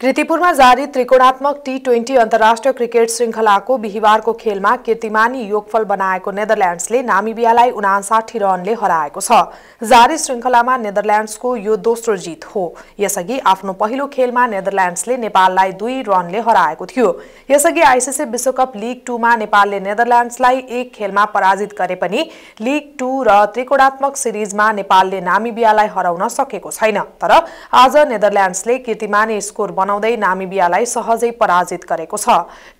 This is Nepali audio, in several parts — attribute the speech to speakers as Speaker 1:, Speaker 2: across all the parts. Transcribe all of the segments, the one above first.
Speaker 1: कृतिपुरमा जारी त्रिकोणात्मक टी ट्वेन्टी अन्तर्राष्ट्रिय क्रिकेट श्रृङ्खलाको बिहिबारको खेलमा कीर्तिमानी योगफल बनाएको नेदरल्यान्ड्सले नामिबियालाई उनासाठी रनले हराएको छ जारी श्रृङ्खलामा नेदरल्यान्ड्सको यो दोस्रो जित हो यसअघि आफ्नो पहिलो खेलमा नेदरल्यान्ड्सले नेपाललाई दुई रनले हराएको थियो यसअघि आइसिसी विश्वकप लिग टूमा नेपालले नेदरल्यान्ड्सलाई एक खेलमा पराजित गरे पनि लिग टू र त्रिकोणात्मक सिरिजमा नेपालले नामिबियालाई हराउन सकेको छैन तर आज नेदरल्यान्ड्सले कीर्तिमानी स्कोर बनाउँदै नामिबियालाई सहजै पराजित गरेको छ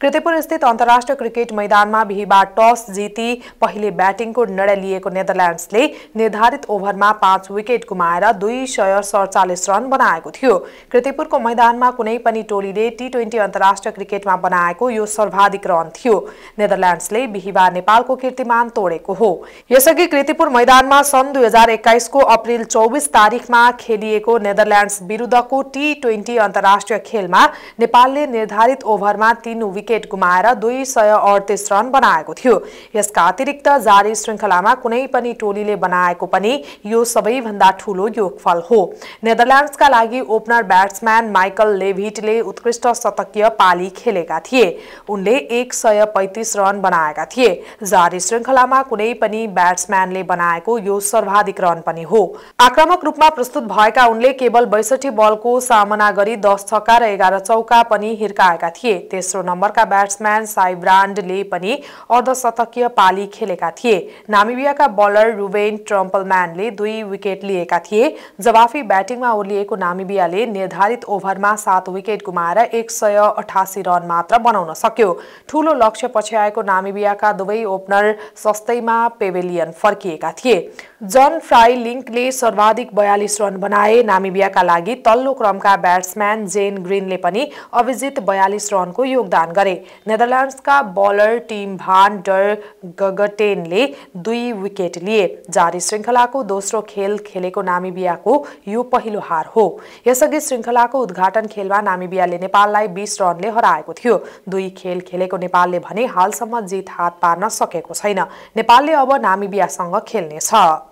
Speaker 1: कृतिपुर अन्तर्राष्ट्रिय क्रिकेट मैदानमा बिहिबार टस जिती पहिले ब्याटिङको निर्णय लिएको नेदरल्यान्ड्सले निर्धारित ओभरमा पाँच विकेट गुमाएर दुई सय सडचालिस रन बनाएको थियो कृतिपुरको मैदानमा कुनै पनि टोलीले टी ट्वेन्टी अन्तर्राष्ट्रिय क्रिकेटमा बनाएको यो सर्वाधिक रन थियो नेदरल्यान्ड्सले बिहिबार नेपालको कीर्तिमान तोडेको हो यसअघि कृतिपुर मैदानमा सन् दुई हजार एक्काइसको अप्रेल चौबिस तारिकमा खेलिएको नेदरल्यान्ड्स विरुद्धको टी ट्वेन्टी अन्तर्राष्ट्रिय खेलमा नेपालले निर्धारित ओभरमा तीन विकेट गुमाएर दुई सय अडतिस रन बनाएको थियो यसका अतिरिक्त जारी श्रृङ्खलामा कुनै पनि टोलीले बनाएको पनि यो सबैभन्दा ठूलो योगफल हो नेदरल्यान्ड्सका लागि ओपनर ब्याट्सम्यान माइकल लेभिटले उत्कृष्ट शतकीय पाली खेलेका थिए उनले एक सय पैँतिस रन बनाएका थिए जारी श्रृङ्खलामा कुनै पनि ब्याट्सम्यानले बनाएको यो सर्वाधिक रन पनि हो आक्रामक रूपमा प्रस्तुत भएका उनले केवल बैसठी बलको सामना गरी दस छक्का र एघार चौका पनि हिर्काएका थिए तेस्रो नम्बरका ब्याट्सम्यान साई ब्रान्डले पनि अर्धशतकीय पाली खेलेका थिए नामिबियाका बलर रुबेन ट्रम्पलम्यानले दुई विकेट लिएका थिए जवाफी ब्याटिङमा ओर्लिएको नामिबियाले निर्धारित ओभरमा सात विकेट गुमाएर एक सय अठासी रन मात्र बनाउन सक्यो ठूलो लक्ष्य पछि आएको नामिबियाका दुवै ओपनर सस्तैमा पेभेलियन फर्किएका थिए जन फ्राई लिङ्कले सर्वाधिक बयालिस रन बनाए नामिबियाका लागि तल्लो क्रमका ब्याट्सम्यान जेन ग्रिनले पनि अभिजित बयालिस रनको योगदान गरे नेदरल्यान्ड्सका बलर टिम भान डर गगटेनले दुई विकेट लिए जारी श्रृङ्खलाको दोस्रो खेल खेलेको नामिबियाको यो पहिलो हार हो यसअघि श्रृङ्खलाको उद्घाटन खेलमा नामिबियाले नेपाललाई बिस रनले हराएको थियो दुई खेल खेलेको नेपालले भने हालसम्म जित हात पार्न सकेको छैन नेपालले अब नामिबियासँग खेल्नेछ